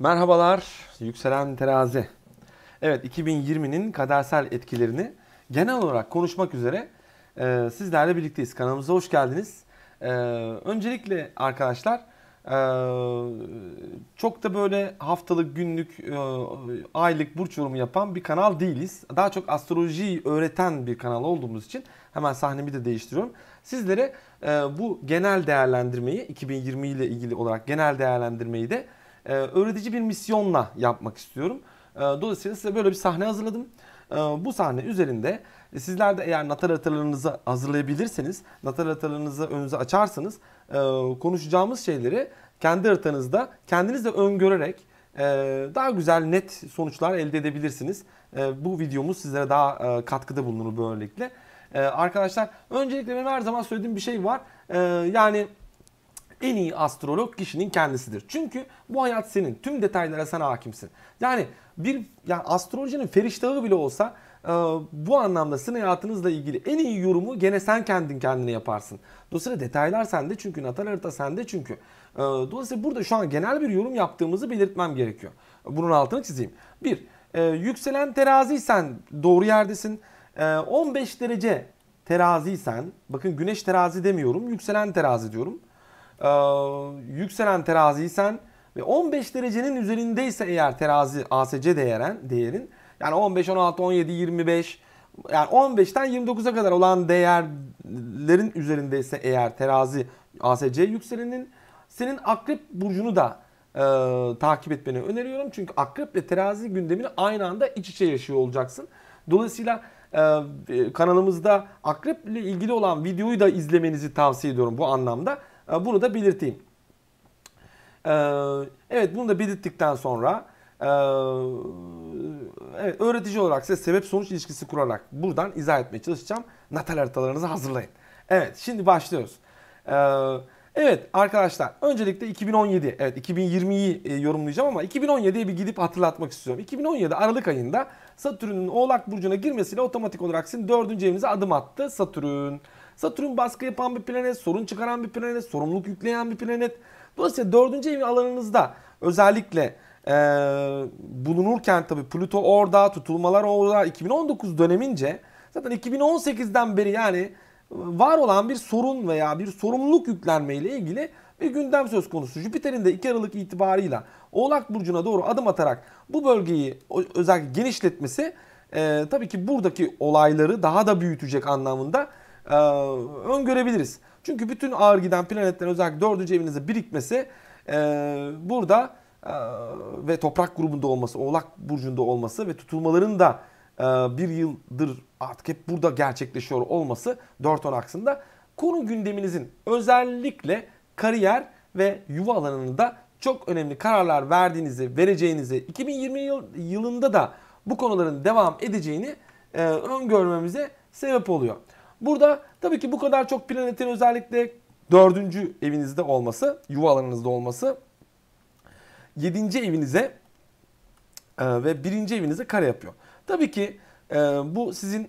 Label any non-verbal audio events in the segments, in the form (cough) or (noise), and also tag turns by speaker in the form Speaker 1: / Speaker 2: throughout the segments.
Speaker 1: Merhabalar, Yükselen Terazi. Evet, 2020'nin kadersel etkilerini genel olarak konuşmak üzere e, sizlerle birlikteyiz. Kanalımıza hoş geldiniz. E, öncelikle arkadaşlar, e, çok da böyle haftalık, günlük, e, aylık burç yorumu yapan bir kanal değiliz. Daha çok astrolojiyi öğreten bir kanal olduğumuz için hemen sahnemi de değiştiriyorum. Sizlere e, bu genel değerlendirmeyi, 2020 ile ilgili olarak genel değerlendirmeyi de e, öğretici bir misyonla yapmak istiyorum. E, dolayısıyla size böyle bir sahne hazırladım. E, bu sahne üzerinde sizler de eğer natal haritalarınızı hazırlayabilirseniz, natal haritalarınızı önünüze açarsanız e, konuşacağımız şeyleri kendi haritanızda kendiniz de öngörerek e, daha güzel net sonuçlar elde edebilirsiniz. E, bu videomuz sizlere daha e, katkıda bulunur böylelikle. E, arkadaşlar öncelikle benim her zaman söylediğim bir şey var. E, yani en iyi astrolog kişinin kendisidir. Çünkü bu hayat senin. Tüm detaylara sen hakimsin. Yani bir yani astrolojinin feriştahı bile olsa e, bu anlamda sizin hayatınızla ilgili en iyi yorumu gene sen kendin kendine yaparsın. Dolayısıyla detaylar sende çünkü natal harita sende çünkü. E, dolayısıyla burada şu an genel bir yorum yaptığımızı belirtmem gerekiyor. Bunun altını çizeyim. Bir, e, yükselen teraziysen doğru yerdesin. E, 15 derece teraziysen, bakın güneş terazi demiyorum, yükselen terazi diyorum. Ee, yükselen teraziysen ve 15 derecenin üzerindeyse eğer terazi ASC değeren, değerin yani 15, 16, 17, 25 yani 15'ten 29'a kadar olan değerlerin üzerindeyse eğer terazi ASC yükselenin senin akrep burcunu da e, takip etmeni öneriyorum. Çünkü akrep ve terazi gündemini aynı anda iç içe yaşıyor olacaksın. Dolayısıyla e, e, kanalımızda akreple ilgili olan videoyu da izlemenizi tavsiye ediyorum bu anlamda. Ee, bunu da belirteyim. Ee, evet bunu da belirttikten sonra ee, evet, öğretici olarak size sebep sonuç ilişkisi kurarak buradan izah etmeye çalışacağım. Natal haritalarınızı hazırlayın. Evet şimdi başlıyoruz. Evet arkadaşlar öncelikle 2017 evet 2020'yi e, yorumlayacağım ama 2017'ye bir gidip hatırlatmak istiyorum. 2017 Aralık ayında Satürn'ün Oğlak Burcu'na girmesiyle otomatik olarak sizin dördüncü evinize adım attı Satürn. Satürn baskı yapan bir planet, sorun çıkaran bir planet, sorumluluk yükleyen bir planet. Dolayısıyla dördüncü evin alanınızda özellikle e, bulunurken tabi Plüto orada, tutulmalar orada 2019 dönemince zaten 2018'den beri yani var olan bir sorun veya bir sorumluluk yüklenmeyle ilgili bir gündem söz konusu. Jüpiter'in de 2 Aralık itibarıyla Oğlak Burcu'na doğru adım atarak bu bölgeyi özellikle genişletmesi e, tabii ki buradaki olayları daha da büyütecek anlamında e, öngörebiliriz. Çünkü bütün ağır giden planetlerin özellikle 4. evinizde birikmesi e, burada e, ve toprak grubunda olması, oğlak burcunda olması ve tutulmaların da e, bir yıldır artık hep burada gerçekleşiyor olması 4-10 aksında konu gündeminizin özellikle kariyer ve yuva alanında çok önemli kararlar verdiğinizi, vereceğinizi, 2020 yıl, yılında da bu konuların devam edeceğini e, öngörmemize sebep oluyor. Burada tabii ki bu kadar çok planetin özellikle dördüncü evinizde olması, yuva alanınızda olması yedinci evinize e, ve birinci evinize kare yapıyor. Tabii ki e, bu sizin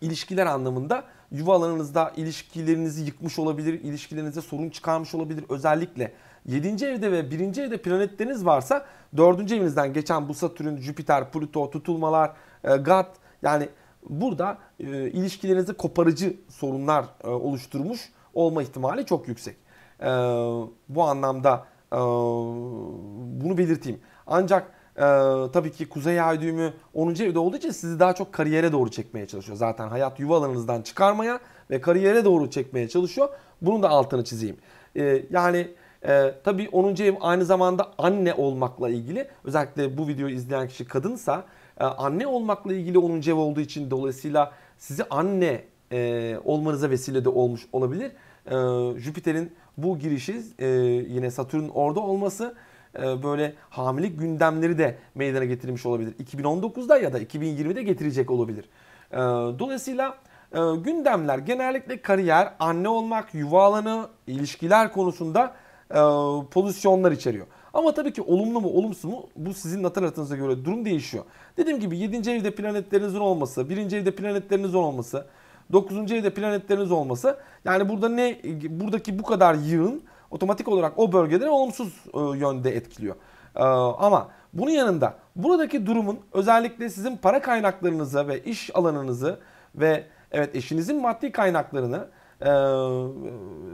Speaker 1: ilişkiler anlamında yuva alanınızda ilişkilerinizi yıkmış olabilir, ilişkilerinize sorun çıkarmış olabilir. Özellikle 7. evde ve 1. evde planetleriniz varsa 4. evinizden geçen bu Satürn, Jüpiter, pluto tutulmalar, e, Gat yani burada e, ilişkilerinizde koparıcı sorunlar e, oluşturmuş olma ihtimali çok yüksek. E, bu anlamda e, bunu belirteyim. Ancak e, tabii ki kuzey ay düğümü 10. evde olduğu için sizi daha çok kariyere doğru çekmeye çalışıyor. Zaten hayat yuva alanınızdan çıkarmaya ve kariyere doğru çekmeye çalışıyor. Bunun da altını çizeyim. E, yani e, tabii 10. ev aynı zamanda anne olmakla ilgili. Özellikle bu videoyu izleyen kişi kadınsa ee, anne olmakla ilgili onun ev olduğu için dolayısıyla sizi anne e, olmanıza vesile de olmuş olabilir. E, Jüpiter'in bu girişi e, yine Satürn'ün orada olması e, böyle hamilelik gündemleri de meydana getirmiş olabilir. 2019'da ya da 2020'de getirecek olabilir. E, dolayısıyla e, gündemler genellikle kariyer, anne olmak, yuva alanı, ilişkiler konusunda e, pozisyonlar içeriyor. Ama tabii ki olumlu mu olumsuz mu bu sizin natal haritanıza göre durum değişiyor. Dediğim gibi 7. evde planetlerinizin olması, 1. evde planetlerinizin olması, 9. evde planetleriniz olması yani burada ne buradaki bu kadar yığın otomatik olarak o bölgeleri olumsuz e, yönde etkiliyor. E, ama bunun yanında buradaki durumun özellikle sizin para kaynaklarınızı ve iş alanınızı ve evet eşinizin maddi kaynaklarını ee,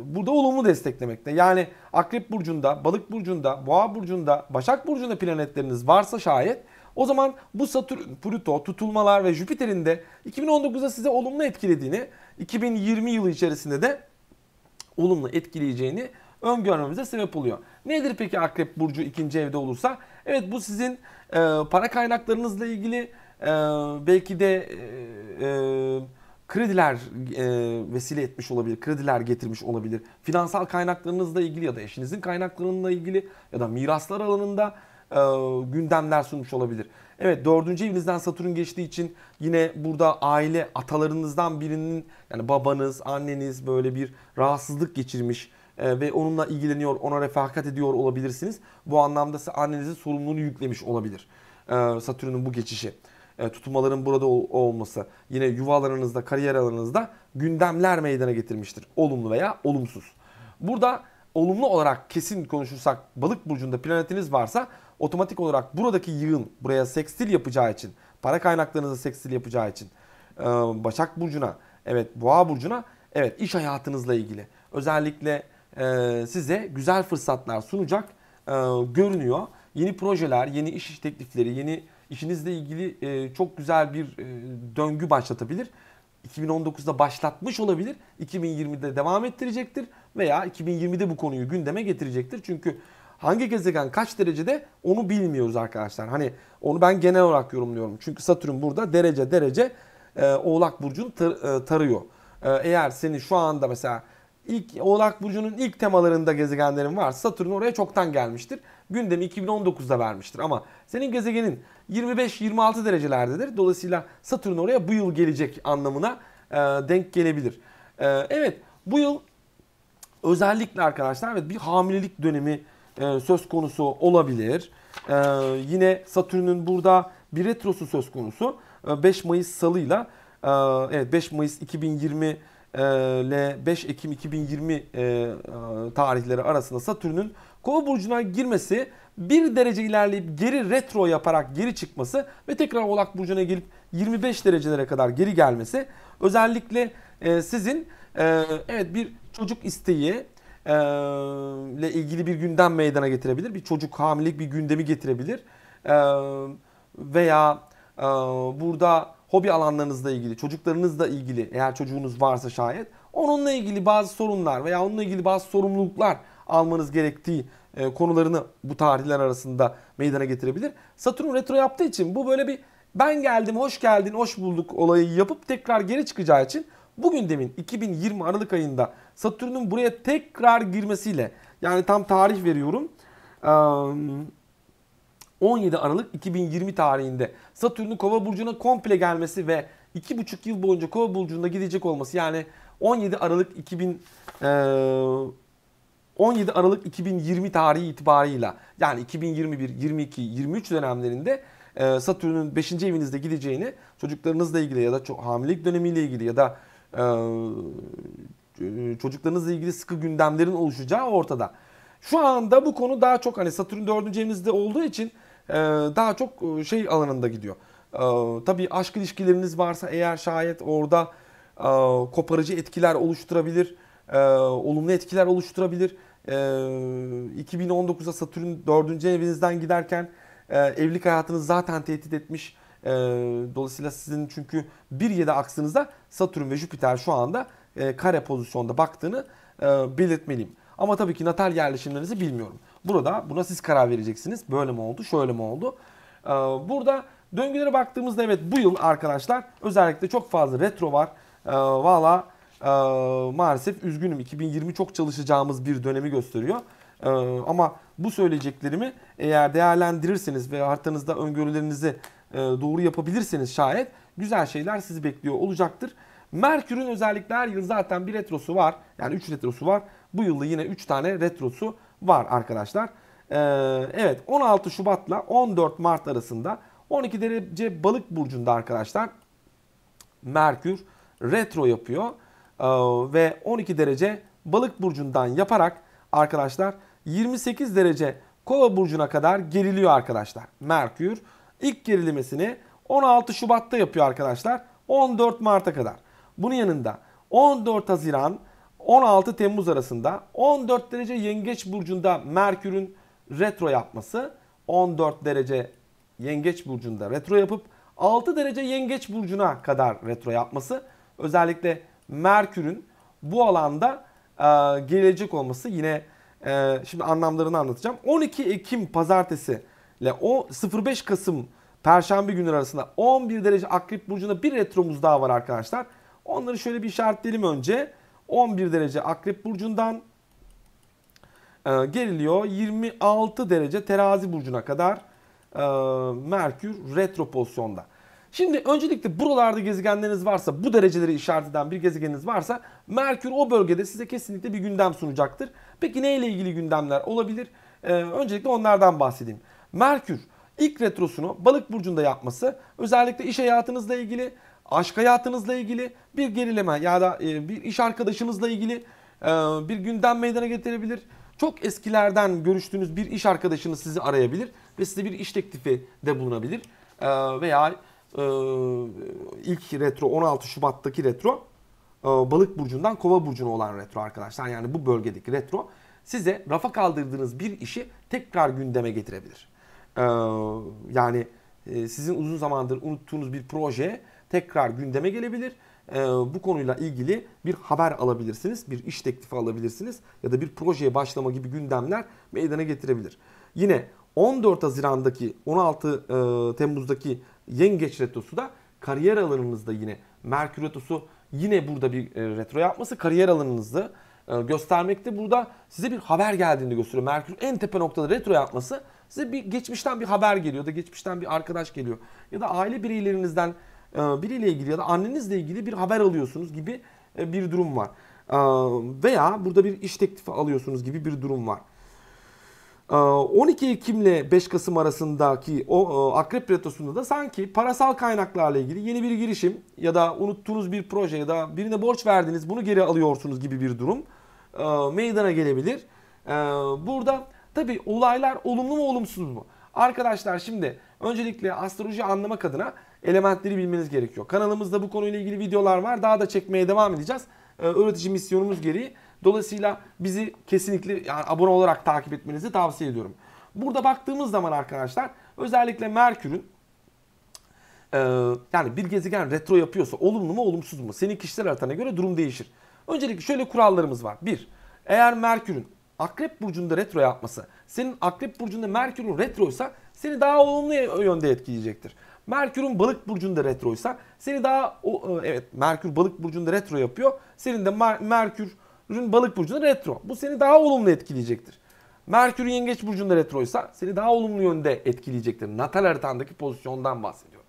Speaker 1: burada olumlu desteklemekte. Yani Akrep Burcu'nda, Balık Burcu'nda, Boğa Burcu'nda, Başak Burcu'nda planetleriniz varsa şayet o zaman bu Satürn, Plüto, tutulmalar ve Jüpiter'in de 2019'da size olumlu etkilediğini, 2020 yılı içerisinde de olumlu etkileyeceğini öngörmemize sebep oluyor. Nedir peki Akrep Burcu ikinci evde olursa? Evet bu sizin e, para kaynaklarınızla ilgili e, belki de e, e, krediler e, vesile etmiş olabilir, krediler getirmiş olabilir. Finansal kaynaklarınızla ilgili ya da eşinizin kaynaklarınınla ilgili ya da miraslar alanında e, gündemler sunmuş olabilir. Evet dördüncü evinizden Satürn geçtiği için yine burada aile atalarınızdan birinin yani babanız, anneniz böyle bir rahatsızlık geçirmiş e, ve onunla ilgileniyor, ona refakat ediyor olabilirsiniz. Bu anlamda size annenizin sorumluluğunu yüklemiş olabilir e, Satürn'ün bu geçişi. E, tutulmaların burada olması yine yuvalarınızda, kariyer alanınızda gündemler meydana getirmiştir. Olumlu veya olumsuz. Burada olumlu olarak kesin konuşursak balık burcunda planetiniz varsa otomatik olarak buradaki yığın buraya sekstil yapacağı için para kaynaklarınızı sekstil yapacağı için e, Başak Burcu'na evet Boğa Burcu'na evet iş hayatınızla ilgili özellikle e, size güzel fırsatlar sunacak görünüyor. Yeni projeler, yeni iş teklifleri, yeni işinizle ilgili e, çok güzel bir e, döngü başlatabilir. 2019'da başlatmış olabilir. 2020'de devam ettirecektir veya 2020'de bu konuyu gündeme getirecektir. Çünkü hangi gezegen kaç derecede onu bilmiyoruz arkadaşlar. Hani onu ben genel olarak yorumluyorum. Çünkü Satürn burada derece derece e, Oğlak burcunu tar- e, tarıyor. E, eğer seni şu anda mesela ilk Oğlak Burcu'nun ilk temalarında gezegenlerin var. Satürn oraya çoktan gelmiştir. Gündemi 2019'da vermiştir ama senin gezegenin 25-26 derecelerdedir. Dolayısıyla Satürn oraya bu yıl gelecek anlamına e, denk gelebilir. E, evet bu yıl özellikle arkadaşlar evet bir hamilelik dönemi e, söz konusu olabilir. E, yine Satürn'ün burada bir retrosu söz konusu. E, 5 Mayıs salıyla e, evet 5 Mayıs 2020 ile 5 Ekim 2020 e, e, tarihleri arasında Satürn'ün Kova burcuna girmesi bir derece ilerleyip geri retro yaparak geri çıkması ve tekrar Oğlak burcuna gelip 25 derecelere kadar geri gelmesi özellikle e, sizin evet bir çocuk isteği ile ilgili bir gündem meydana getirebilir. Bir çocuk hamilelik bir gündemi getirebilir. Veya burada hobi alanlarınızla ilgili, çocuklarınızla ilgili eğer çocuğunuz varsa şayet onunla ilgili bazı sorunlar veya onunla ilgili bazı sorumluluklar almanız gerektiği e, konularını bu tarihler arasında meydana getirebilir. Satürn retro yaptığı için bu böyle bir ben geldim, hoş geldin, hoş bulduk olayı yapıp tekrar geri çıkacağı için bugün demin 2020 Aralık ayında Satürn'ün buraya tekrar girmesiyle yani tam tarih veriyorum. 17 Aralık 2020 tarihinde Satürn'ün Kova burcuna komple gelmesi ve 2,5 yıl boyunca Kova burcunda gidecek olması yani 17 Aralık 2000 e, 17 Aralık 2020 tarihi itibarıyla yani 2021, 22, 23 dönemlerinde e, Satürn'ün 5. evinizde gideceğini çocuklarınızla ilgili ya da çok, hamilelik dönemiyle ilgili ya da e, çocuklarınızla ilgili sıkı gündemlerin oluşacağı ortada. Şu anda bu konu daha çok hani Satürn 4. evinizde olduğu için ee, daha çok e, şey alanında gidiyor. Ee, tabii aşk ilişkileriniz varsa eğer şayet orada e, koparıcı etkiler oluşturabilir, e, olumlu etkiler oluşturabilir. 2019'a ee, Satürn 4. evinizden giderken evlilik hayatınız zaten tehdit etmiş. Dolayısıyla sizin çünkü 1-7 aksınızda Satürn ve Jüpiter şu anda kare pozisyonda baktığını belirtmeliyim. Ama tabii ki natal yerleşimlerinizi bilmiyorum. Burada buna siz karar vereceksiniz. Böyle mi oldu, şöyle mi oldu? Ee, burada döngülere baktığımızda evet bu yıl arkadaşlar özellikle çok fazla retro var. Ee, valla e, maalesef üzgünüm 2020 çok çalışacağımız bir dönemi gösteriyor. Ee, ama bu söyleyeceklerimi eğer değerlendirirseniz ve haritanızda öngörülerinizi e, doğru yapabilirseniz şayet güzel şeyler sizi bekliyor olacaktır. Merkür'ün özellikle her yıl zaten bir retrosu var. Yani 3 retrosu var. Bu yılda yine 3 tane retrosu var arkadaşlar. Ee, evet 16 Şubat'la 14 Mart arasında 12 derece balık burcunda arkadaşlar Merkür retro yapıyor. Ee, ve 12 derece balık burcundan yaparak arkadaşlar 28 derece kova burcuna kadar geriliyor arkadaşlar. Merkür ilk gerilimesini 16 Şubat'ta yapıyor arkadaşlar. 14 Mart'a kadar. Bunun yanında 14 Haziran 16 Temmuz arasında 14 derece yengeç burcunda Merkür'ün retro yapması 14 derece yengeç burcunda retro yapıp 6 derece yengeç burcuna kadar retro yapması özellikle Merkür'ün bu alanda e, gelecek olması yine e, şimdi anlamlarını anlatacağım. 12 Ekim pazartesi ile o 05 Kasım Perşembe günleri arasında 11 derece Akrep Burcu'nda bir retromuz daha var arkadaşlar. Onları şöyle bir işaretleyelim önce. 11 derece Akrep Burcu'ndan e, geriliyor. 26 derece Terazi Burcu'na kadar e, Merkür retro pozisyonda. Şimdi öncelikle buralarda gezegenleriniz varsa, bu dereceleri işaret eden bir gezegeniniz varsa Merkür o bölgede size kesinlikle bir gündem sunacaktır. Peki neyle ilgili gündemler olabilir? E, öncelikle onlardan bahsedeyim. Merkür ilk retrosunu balık burcunda yapması özellikle iş hayatınızla ilgili aşk hayatınızla ilgili bir gerileme ya da e, bir iş arkadaşınızla ilgili e, bir gündem meydana getirebilir. Çok eskilerden görüştüğünüz bir iş arkadaşınız sizi arayabilir ve size bir iş teklifi de bulunabilir. E, veya ilk retro 16 Şubat'taki retro balık burcundan kova burcuna olan retro arkadaşlar. Yani bu bölgedeki retro size rafa kaldırdığınız bir işi tekrar gündeme getirebilir. Yani sizin uzun zamandır unuttuğunuz bir proje tekrar gündeme gelebilir. Ee, bu konuyla ilgili bir haber alabilirsiniz, bir iş teklifi alabilirsiniz ya da bir projeye başlama gibi gündemler meydana getirebilir. Yine 14 Haziran'daki 16 e, Temmuz'daki Yengeç Retrosu da kariyer alanınızda yine Merkür Retrosu yine burada bir e, retro yapması kariyer alanınızda e, göstermekte. Burada size bir haber geldiğini gösteriyor. Merkür en tepe noktada retro yapması size bir geçmişten bir haber geliyor da geçmişten bir arkadaş geliyor ya da aile bireylerinizden e, biriyle ilgili ya da annenizle ilgili bir haber alıyorsunuz gibi e, bir durum var. E, veya burada bir iş teklifi alıyorsunuz gibi bir durum var. 12 Ekim ile 5 Kasım arasındaki o akrep retrosunda da sanki parasal kaynaklarla ilgili yeni bir girişim ya da unuttuğunuz bir proje ya da birine borç verdiniz bunu geri alıyorsunuz gibi bir durum meydana gelebilir. Burada tabi olaylar olumlu mu olumsuz mu? Arkadaşlar şimdi öncelikle astroloji anlamak adına elementleri bilmeniz gerekiyor. Kanalımızda bu konuyla ilgili videolar var. Daha da çekmeye devam edeceğiz. Ee, öğretici misyonumuz gereği. Dolayısıyla bizi kesinlikle yani abone olarak takip etmenizi tavsiye ediyorum. Burada baktığımız zaman arkadaşlar özellikle Merkür'ün e, yani bir gezegen retro yapıyorsa olumlu mu olumsuz mu? Senin kişisel haritana göre durum değişir. Öncelikle şöyle kurallarımız var. Bir, eğer Merkür'ün Akrep Burcu'nda retro yapması, senin Akrep Burcu'nda Merkür'ün retroysa seni daha olumlu yönde etkileyecektir. Merkür'ün balık burcunda retroysa seni daha o, e, evet Merkür balık burcunda retro yapıyor. Senin de Mer Merkür'ün balık burcunda retro. Bu seni daha olumlu etkileyecektir. Merkür yengeç burcunda retroysa seni daha olumlu yönde etkileyecektir. Natal haritandaki pozisyondan bahsediyorum.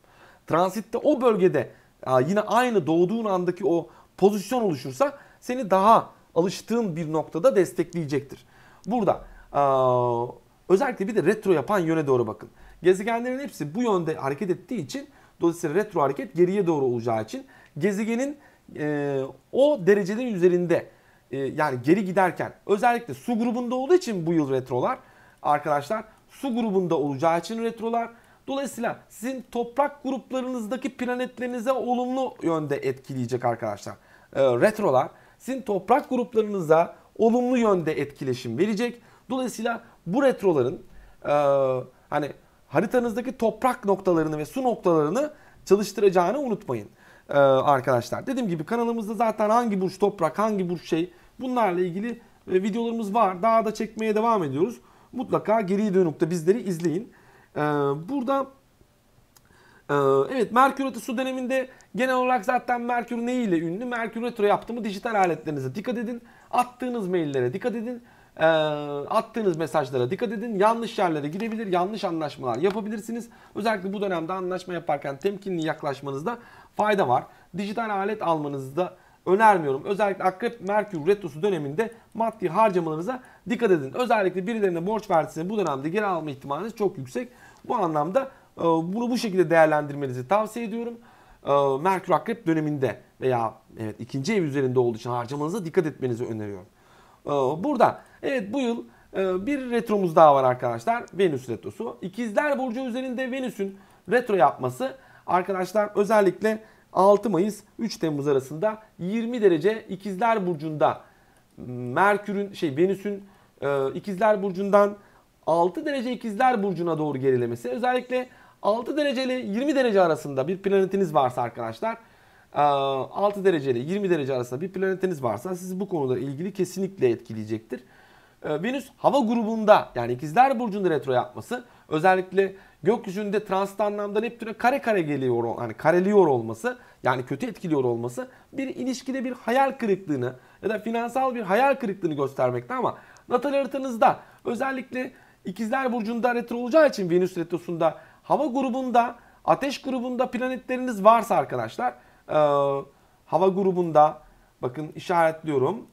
Speaker 1: Transitte o bölgede yine aynı doğduğun andaki o pozisyon oluşursa seni daha alıştığın bir noktada destekleyecektir. Burada özellikle bir de retro yapan yöne doğru bakın. Gezegenlerin hepsi bu yönde hareket ettiği için dolayısıyla retro hareket geriye doğru olacağı için gezegenin e, o derecelerin üzerinde e, yani geri giderken özellikle su grubunda olduğu için bu yıl retrolar arkadaşlar su grubunda olacağı için retrolar dolayısıyla sizin toprak gruplarınızdaki planetlerinize olumlu yönde etkileyecek arkadaşlar. E, retrolar sizin toprak gruplarınıza olumlu yönde etkileşim verecek. Dolayısıyla bu retroların e, hani haritanızdaki toprak noktalarını ve su noktalarını çalıştıracağını unutmayın ee, arkadaşlar. Dediğim gibi kanalımızda zaten hangi burç toprak, hangi burç şey bunlarla ilgili e, videolarımız var. Daha da çekmeye devam ediyoruz. Mutlaka geriye dönük de bizleri izleyin. Ee, burada ee, evet Merkür su döneminde genel olarak zaten Merkür ne ile ünlü? Merkür Retro yaptığımı dijital aletlerinize dikkat edin. Attığınız maillere dikkat edin. E, attığınız mesajlara dikkat edin. Yanlış yerlere gidebilir, yanlış anlaşmalar yapabilirsiniz. Özellikle bu dönemde anlaşma yaparken temkinli yaklaşmanızda fayda var. Dijital alet almanızda da önermiyorum. Özellikle Akrep Merkür Retrosu döneminde maddi harcamalarınıza dikkat edin. Özellikle birilerine borç verdiyse bu dönemde geri alma ihtimaliniz çok yüksek. Bu anlamda e, bunu bu şekilde değerlendirmenizi tavsiye ediyorum. E, Merkür Akrep döneminde veya evet ikinci ev üzerinde olduğu için harcamanıza dikkat etmenizi öneriyorum. Ee, burada. Evet bu yıl e, bir retromuz daha var arkadaşlar. Venüs retrosu. İkizler Burcu üzerinde Venüs'ün retro yapması arkadaşlar özellikle 6 Mayıs 3 Temmuz arasında 20 derece İkizler Burcu'nda Merkür'ün şey Venüs'ün e, İkizler Burcu'ndan 6 derece İkizler Burcu'na doğru gerilemesi özellikle 6 derece ile 20 derece arasında bir planetiniz varsa arkadaşlar 6 derece ile 20 derece arasında bir planetiniz varsa sizi bu konuda ilgili kesinlikle etkileyecektir. Ee, Venüs hava grubunda yani ikizler burcunda retro yapması özellikle gökyüzünde transit anlamda Neptün'e kare kare geliyor yani kareliyor olması yani kötü etkiliyor olması bir ilişkide bir hayal kırıklığını ya da finansal bir hayal kırıklığını göstermekte ama natal haritanızda özellikle ikizler burcunda retro olacağı için Venüs retrosunda hava grubunda ateş grubunda planetleriniz varsa arkadaşlar e, hava grubunda bakın işaretliyorum.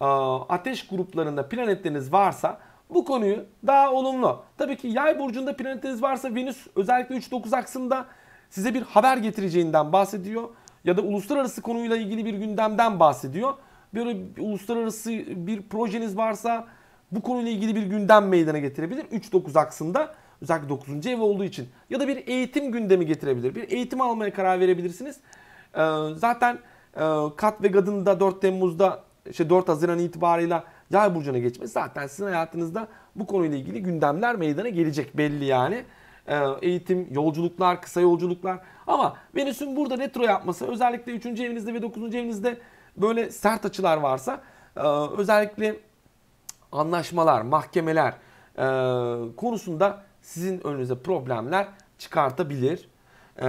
Speaker 1: E, ateş gruplarında planetleriniz varsa bu konuyu daha olumlu. Tabii ki yay burcunda planetiniz varsa Venüs özellikle 3-9 aksında size bir haber getireceğinden bahsediyor. Ya da uluslararası konuyla ilgili bir gündemden bahsediyor. Böyle bir uluslararası bir projeniz varsa bu konuyla ilgili bir gündem meydana getirebilir. 3-9 aksında özellikle 9. ev olduğu için. Ya da bir eğitim gündemi getirebilir. Bir eğitim almaya karar verebilirsiniz. Ee, zaten e, Kat ve Gad'ın da 4 Temmuz'da işte 4 Haziran itibarıyla Yay burcuna geçmesi zaten sizin hayatınızda bu konuyla ilgili gündemler meydana gelecek belli yani. Ee, eğitim, yolculuklar, kısa yolculuklar ama Venüs'ün burada retro yapması özellikle 3. evinizde ve 9. evinizde böyle sert açılar varsa e, özellikle anlaşmalar, mahkemeler e, konusunda sizin önünüze problemler çıkartabilir. Ee,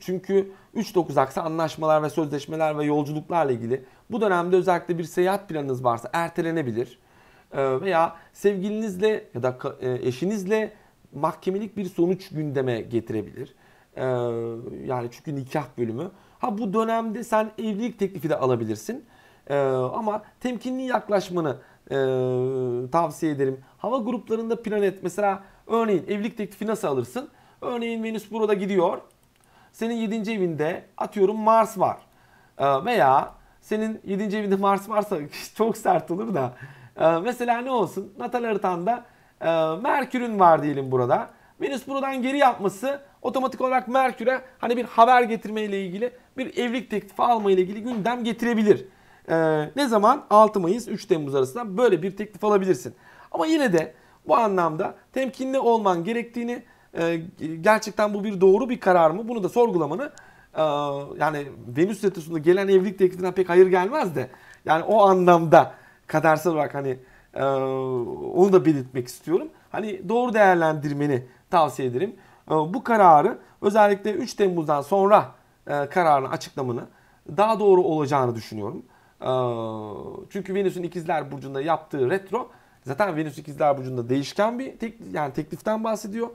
Speaker 1: çünkü 3-9 aksa anlaşmalar ve sözleşmeler ve yolculuklarla ilgili bu dönemde özellikle bir seyahat planınız varsa ertelenebilir. Ee, veya sevgilinizle ya da e, eşinizle mahkemelik bir sonuç gündeme getirebilir. Ee, yani çünkü nikah bölümü. Ha bu dönemde sen evlilik teklifi de alabilirsin. Ama temkinli yaklaşmanı e, tavsiye ederim. Hava gruplarında plan et. Mesela örneğin evlilik teklifi nasıl alırsın? Örneğin Venüs burada gidiyor. Senin 7. evinde atıyorum Mars var. Ee, veya senin 7. evinde Mars varsa (laughs) çok sert olur da. Ee, mesela ne olsun? Natal haritan'da e, Merkür'ün var diyelim burada. Venüs buradan geri yapması otomatik olarak Merkür'e hani bir haber getirme ile ilgili bir evlilik teklifi alma ile ilgili gündem getirebilir. Ee, ne zaman? 6 Mayıs 3 Temmuz arasında böyle bir teklif alabilirsin. Ama yine de bu anlamda temkinli olman gerektiğini ee, gerçekten bu bir doğru bir karar mı? Bunu da sorgulamanı e, yani Venüs retrosunda gelen evlilik teklifinden pek hayır gelmez de yani o anlamda kadersel olarak hani e, onu da belirtmek istiyorum. Hani doğru değerlendirmeni tavsiye ederim. E, bu kararı özellikle 3 Temmuz'dan sonra kararını açıklamanı daha doğru olacağını düşünüyorum. Çünkü Venüs'ün ikizler burcunda yaptığı retro zaten Venüs ikizler burcunda değişken bir tek, yani tekliften bahsediyor.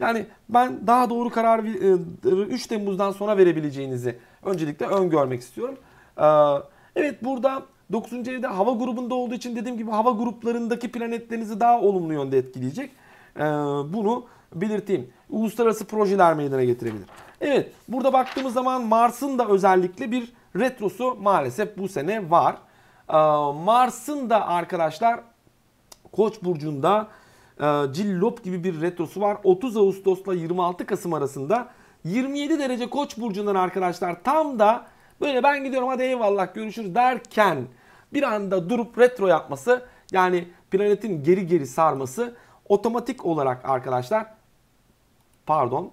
Speaker 1: Yani ben daha doğru karar 3 e, Temmuz'dan sonra verebileceğinizi öncelikle öngörmek istiyorum. Ee, evet burada 9. evde hava grubunda olduğu için dediğim gibi hava gruplarındaki planetlerinizi daha olumlu yönde etkileyecek. Ee, bunu belirteyim. Uluslararası projeler meydana getirebilir. Evet burada baktığımız zaman Mars'ın da özellikle bir retrosu maalesef bu sene var. Ee, Mars'ın da arkadaşlar Koç burcunda ee, cillop gibi bir retrosu var. 30 Ağustos'la 26 Kasım arasında 27 derece koç burcundan arkadaşlar tam da böyle ben gidiyorum hadi eyvallah görüşürüz derken bir anda durup retro yapması yani planetin geri geri sarması otomatik olarak arkadaşlar pardon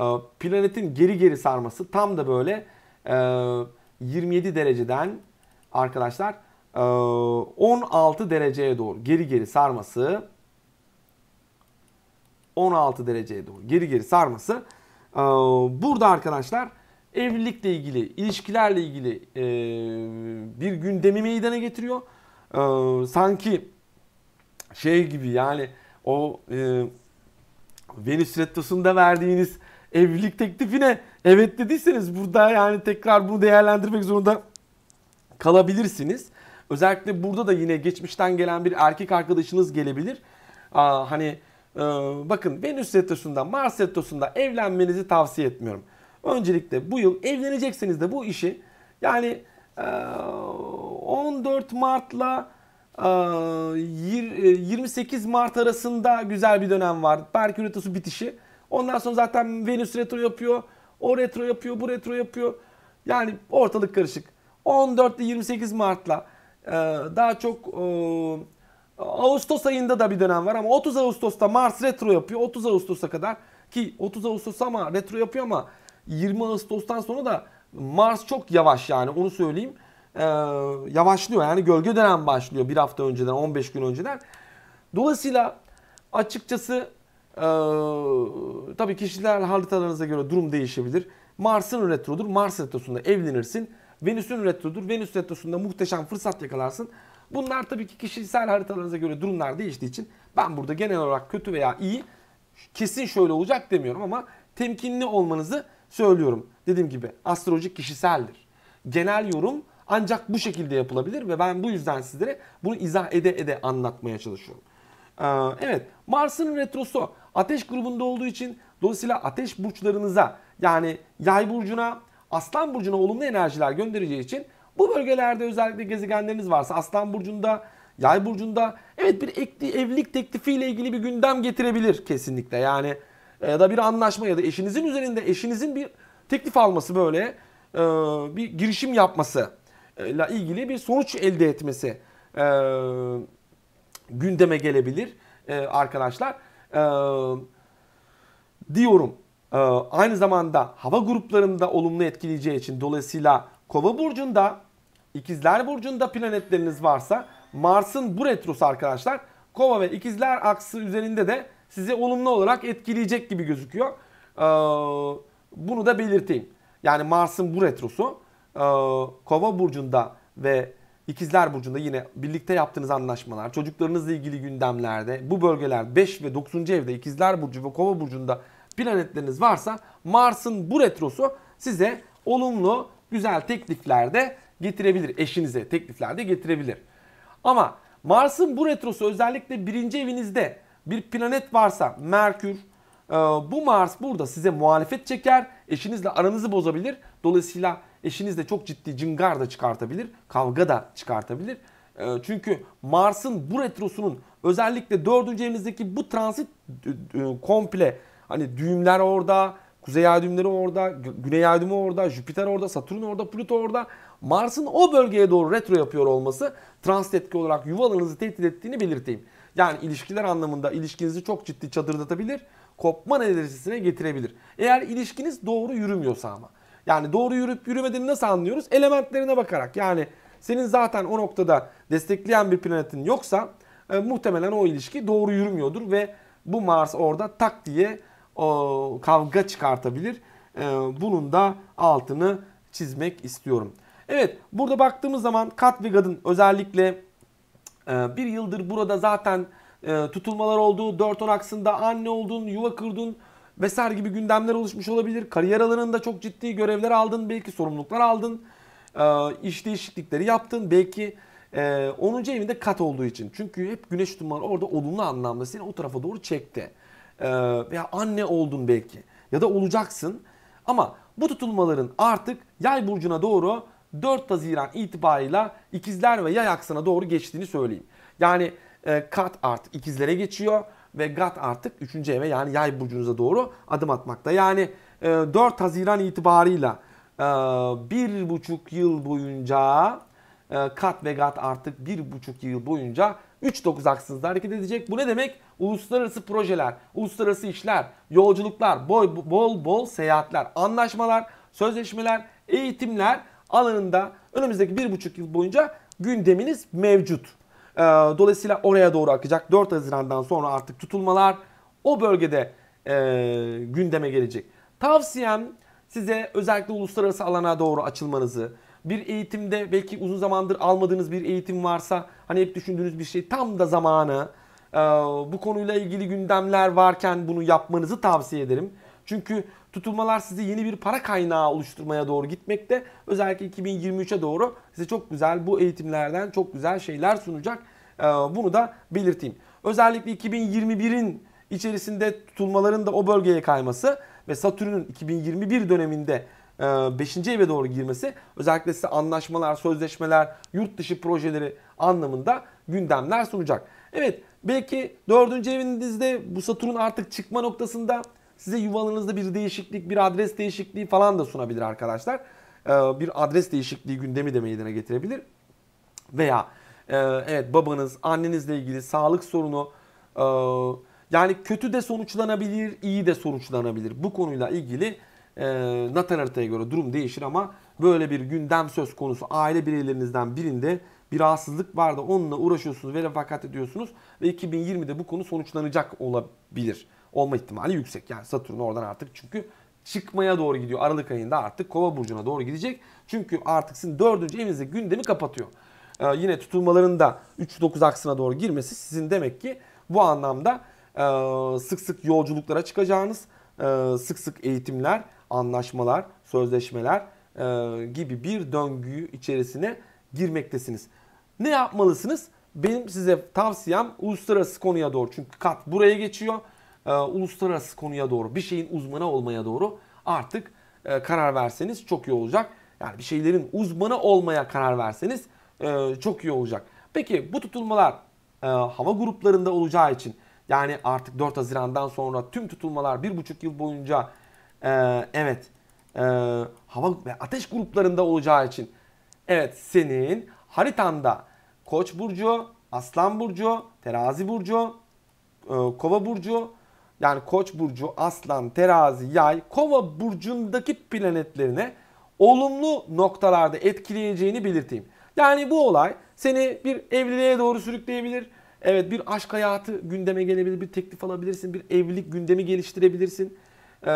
Speaker 1: e, planetin geri geri sarması tam da böyle 27 e, dereceden arkadaşlar 16 e, dereceye doğru geri geri sarması 16 dereceye doğru geri geri sarması. Ee, burada arkadaşlar evlilikle ilgili, ilişkilerle ilgili e, bir gündemi meydana getiriyor. Ee, sanki şey gibi yani o e, Venüs Retrosu'nda verdiğiniz evlilik teklifine evet dediyseniz burada yani tekrar bunu değerlendirmek zorunda kalabilirsiniz. Özellikle burada da yine geçmişten gelen bir erkek arkadaşınız gelebilir. Aa, hani ee, bakın Venüs Retrosu'nda, Mars Retrosu'nda evlenmenizi tavsiye etmiyorum. Öncelikle bu yıl evlenecekseniz de bu işi yani e, 14 Mart'la e, 28 e, Mart arasında güzel bir dönem var. Merkür Retrosu bitişi. Ondan sonra zaten Venüs Retro yapıyor. O retro yapıyor, bu retro yapıyor. Yani ortalık karışık. 14 ile 28 Mart'la e, daha çok e, Ağustos ayında da bir dönem var ama 30 Ağustos'ta Mars retro yapıyor. 30 Ağustos'a kadar ki 30 Ağustos ama retro yapıyor ama 20 Ağustos'tan sonra da Mars çok yavaş yani onu söyleyeyim. Ee, yavaşlıyor yani gölge dönem başlıyor bir hafta önceden 15 gün önceden. Dolayısıyla açıkçası e, tabii kişiler haritalarınıza göre durum değişebilir. Mars'ın retrodur. Mars retrosunda evlenirsin. Venüs'ün retrodur. Venüs retrosunda muhteşem fırsat yakalarsın. Bunlar tabii ki kişisel haritalarınıza göre durumlar değiştiği için ben burada genel olarak kötü veya iyi kesin şöyle olacak demiyorum ama temkinli olmanızı söylüyorum. Dediğim gibi astroloji kişiseldir. Genel yorum ancak bu şekilde yapılabilir ve ben bu yüzden sizlere bunu izah ede ede anlatmaya çalışıyorum. Ee, evet Mars'ın retrosu ateş grubunda olduğu için dolayısıyla ateş burçlarınıza yani yay burcuna aslan burcuna olumlu enerjiler göndereceği için bu bölgelerde özellikle gezegenleriniz varsa Aslan Burcu'nda, Yay Burcu'nda evet bir evlilik teklifiyle ilgili bir gündem getirebilir kesinlikle. Yani e, ya da bir anlaşma ya da eşinizin üzerinde eşinizin bir teklif alması böyle e, bir girişim yapması e, ile ilgili bir sonuç elde etmesi gündeme gelebilir arkadaşlar. Diyorum aynı zamanda hava gruplarında olumlu etkileyeceği için dolayısıyla Kova burcunda İkizler Burcu'nda planetleriniz varsa Mars'ın bu retrosu arkadaşlar kova ve İkizler aksı üzerinde de sizi olumlu olarak etkileyecek gibi gözüküyor. Ee, bunu da belirteyim. Yani Mars'ın bu retrosu e, kova burcunda ve İkizler burcunda yine birlikte yaptığınız anlaşmalar, çocuklarınızla ilgili gündemlerde bu bölgeler 5 ve 9. evde İkizler burcu ve kova burcunda planetleriniz varsa Mars'ın bu retrosu size olumlu güzel tekliflerde getirebilir. Eşinize teklifler de getirebilir. Ama Mars'ın bu retrosu özellikle birinci evinizde bir planet varsa Merkür, e, bu Mars burada size muhalefet çeker. Eşinizle aranızı bozabilir. Dolayısıyla eşinizle çok ciddi cıngar da çıkartabilir. Kavga da çıkartabilir. E, çünkü Mars'ın bu retrosunun özellikle dördüncü evinizdeki bu transit e, komple hani düğümler orada, kuzey ay düğümleri orada, güney ay düğümü orada, Jüpiter orada, Satürn orada, Plüto orada. Mars'ın o bölgeye doğru retro yapıyor olması transit etki olarak yuva tehdit ettiğini belirteyim. Yani ilişkiler anlamında ilişkinizi çok ciddi çadırdatabilir, kopma enerjisine getirebilir. Eğer ilişkiniz doğru yürümüyorsa ama. Yani doğru yürüp yürümediğini nasıl anlıyoruz? Elementlerine bakarak. Yani senin zaten o noktada destekleyen bir planetin yoksa e, muhtemelen o ilişki doğru yürümüyordur ve bu Mars orada tak diye o, kavga çıkartabilir. E, bunun da altını çizmek istiyorum. Evet burada baktığımız zaman Katvigad'ın özellikle e, bir yıldır burada zaten e, tutulmalar olduğu, 4-10 aksında anne oldun, yuva kurdun vesaire gibi gündemler oluşmuş olabilir. Kariyer alanında çok ciddi görevler aldın, belki sorumluluklar aldın, e, iş değişiklikleri yaptın, belki e, 10. evinde kat olduğu için. Çünkü hep güneş tutulmaları orada olumlu anlamda seni o tarafa doğru çekti. E, veya anne oldun belki ya da olacaksın ama bu tutulmaların artık yay burcuna doğru 4 Haziran itibariyle ikizler ve yay aksına doğru geçtiğini söyleyeyim. Yani e, kat artık ikizlere geçiyor ve gat artık 3. eve yani yay burcunuza doğru adım atmakta. Yani e, 4 Haziran itibarıyla e, buçuk yıl boyunca e, kat ve gat artık bir buçuk yıl boyunca 3-9 aksınızda hareket edecek. Bu ne demek? Uluslararası projeler, uluslararası işler, yolculuklar, boy, bol bol seyahatler, anlaşmalar, sözleşmeler, eğitimler alanında önümüzdeki bir buçuk yıl boyunca gündeminiz mevcut. Ee, dolayısıyla oraya doğru akacak. 4 Haziran'dan sonra artık tutulmalar o bölgede e, gündeme gelecek. Tavsiyem size özellikle uluslararası alana doğru açılmanızı, bir eğitimde belki uzun zamandır almadığınız bir eğitim varsa hani hep düşündüğünüz bir şey tam da zamanı e, bu konuyla ilgili gündemler varken bunu yapmanızı tavsiye ederim. Çünkü tutulmalar sizi yeni bir para kaynağı oluşturmaya doğru gitmekte. Özellikle 2023'e doğru size çok güzel bu eğitimlerden çok güzel şeyler sunacak. Ee, bunu da belirteyim. Özellikle 2021'in içerisinde tutulmaların da o bölgeye kayması ve Satürn'ün 2021 döneminde 5. E, eve doğru girmesi özellikle size anlaşmalar, sözleşmeler, yurt dışı projeleri anlamında gündemler sunacak. Evet belki 4. evinizde bu Satürn artık çıkma noktasında size yuvalarınızda bir değişiklik, bir adres değişikliği falan da sunabilir arkadaşlar. Ee, bir adres değişikliği gündemi de meydana getirebilir. Veya e, evet babanız, annenizle ilgili sağlık sorunu e, yani kötü de sonuçlanabilir, iyi de sonuçlanabilir. Bu konuyla ilgili e, Nathan haritaya göre durum değişir ama böyle bir gündem söz konusu aile bireylerinizden birinde bir rahatsızlık vardı, onunla uğraşıyorsunuz ve refakat ediyorsunuz ve 2020'de bu konu sonuçlanacak olabilir olma ihtimali yüksek. Yani Satürn oradan artık çünkü çıkmaya doğru gidiyor. Aralık ayında artık Kova burcuna doğru gidecek. Çünkü artık sizin 4. evinizde gündemi kapatıyor. Ee, yine tutulmalarında da 3-9 aksına doğru girmesi sizin demek ki bu anlamda e, sık sık yolculuklara çıkacağınız, e, sık sık eğitimler, anlaşmalar, sözleşmeler e, gibi bir döngüyü içerisine girmektesiniz. Ne yapmalısınız? Benim size tavsiyem uluslararası konuya doğru. Çünkü kat buraya geçiyor e, uluslararası konuya doğru, bir şeyin uzmanı olmaya doğru artık e, karar verseniz çok iyi olacak. Yani bir şeylerin uzmanı olmaya karar verseniz e, çok iyi olacak. Peki bu tutulmalar e, hava gruplarında olacağı için yani artık 4 Haziran'dan sonra tüm tutulmalar 1,5 yıl boyunca e, evet e, hava ve ateş gruplarında olacağı için evet senin haritanda Koç burcu, Aslan burcu, Terazi burcu, e, Kova burcu yani Koç burcu, Aslan, Terazi, Yay, Kova burcundaki planetlerine olumlu noktalarda etkileyeceğini belirteyim. Yani bu olay seni bir evliliğe doğru sürükleyebilir. Evet bir aşk hayatı gündeme gelebilir, bir teklif alabilirsin, bir evlilik gündemi geliştirebilirsin. Ee,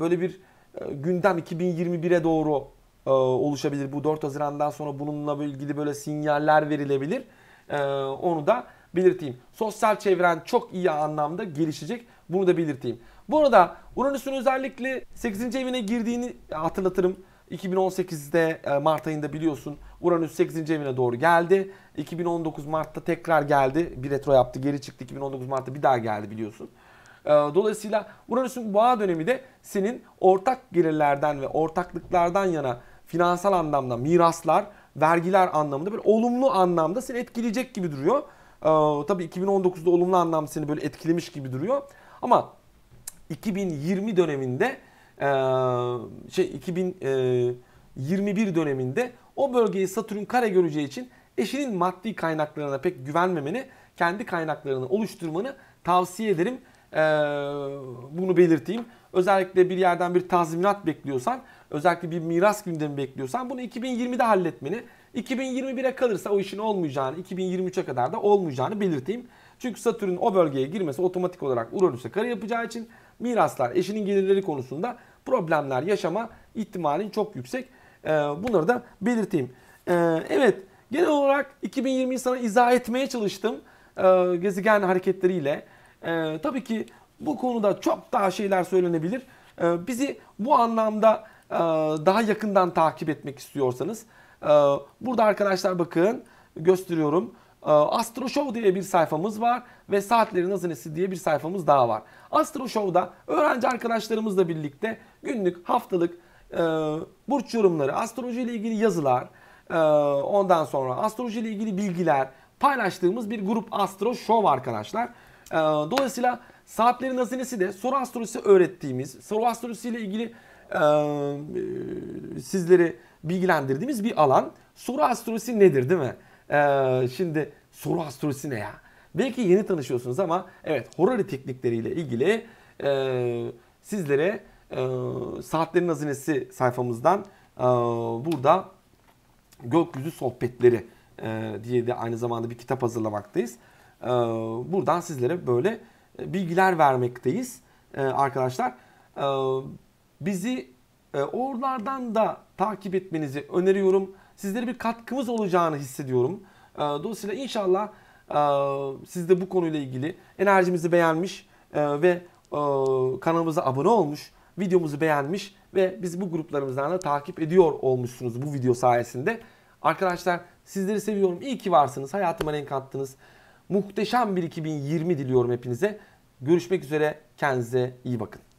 Speaker 1: böyle bir e, gündem 2021'e doğru e, oluşabilir. Bu 4 Haziran'dan sonra bununla ilgili böyle sinyaller verilebilir. Ee, onu da belirteyim. Sosyal çevren çok iyi anlamda gelişecek. Bunu da belirteyim. Bu arada Uranüs'ün özellikle 8. evine girdiğini hatırlatırım. 2018'de e, Mart ayında biliyorsun Uranüs 8. evine doğru geldi. 2019 Mart'ta tekrar geldi. Bir retro yaptı geri çıktı. 2019 Mart'ta bir daha geldi biliyorsun. E, dolayısıyla Uranüs'ün boğa dönemi de senin ortak gelirlerden ve ortaklıklardan yana finansal anlamda miraslar, vergiler anlamında böyle olumlu anlamda seni etkileyecek gibi duruyor. Ee, tabii 2019'da olumlu anlamda seni böyle etkilemiş gibi duruyor. Ama 2020 döneminde e, şey 2021 e, döneminde o bölgeyi Satürn kare göreceği için eşinin maddi kaynaklarına pek güvenmemeni, kendi kaynaklarını oluşturmanı tavsiye ederim. E, bunu belirteyim. Özellikle bir yerden bir tazminat bekliyorsan, özellikle bir miras gündemi bekliyorsan bunu 2020'de halletmeni, 2021'e kalırsa o işin olmayacağını, 2023'e kadar da olmayacağını belirteyim. Çünkü satürnün o bölgeye girmesi otomatik olarak Uranüs'e kare yapacağı için miraslar eşinin gelirleri konusunda problemler yaşama ihtimalin çok yüksek. E, bunları da belirteyim. E, evet genel olarak 2020'yi sana izah etmeye çalıştım e, gezegen hareketleriyle. E, tabii ki bu konuda çok daha şeyler söylenebilir. E, bizi bu anlamda e, daha yakından takip etmek istiyorsanız. E, burada arkadaşlar bakın gösteriyorum. Ee, Astro Show diye bir sayfamız var ve Saatlerin Hazinesi diye bir sayfamız daha var. Astro Show'da öğrenci arkadaşlarımızla birlikte günlük, haftalık e, burç yorumları, astroloji ile ilgili yazılar, e, ondan sonra astroloji ile ilgili bilgiler paylaştığımız bir grup Astro Show arkadaşlar. E, dolayısıyla Saatlerin Hazinesi de soru astrolojisi öğrettiğimiz, soru astrolojisi ile ilgili e, e sizleri bilgilendirdiğimiz bir alan. Soru astrolojisi nedir değil mi? Ee, şimdi soru astrolojisi ne ya? Belki yeni tanışıyorsunuz ama evet horary teknikleriyle ilgili e, sizlere e, Saatlerin Hazinesi sayfamızdan e, burada gökyüzü sohbetleri e, diye de aynı zamanda bir kitap hazırlamaktayız. E, buradan sizlere böyle bilgiler vermekteyiz e, arkadaşlar. E, bizi e, oralardan da takip etmenizi öneriyorum sizlere bir katkımız olacağını hissediyorum. Ee, dolayısıyla inşallah e, siz de bu konuyla ilgili enerjimizi beğenmiş e, ve e, kanalımıza abone olmuş, videomuzu beğenmiş ve biz bu gruplarımızdan da takip ediyor olmuşsunuz bu video sayesinde. Arkadaşlar sizleri seviyorum. İyi ki varsınız. Hayatıma renk attınız. Muhteşem bir 2020 diliyorum hepinize. Görüşmek üzere. Kendinize iyi bakın.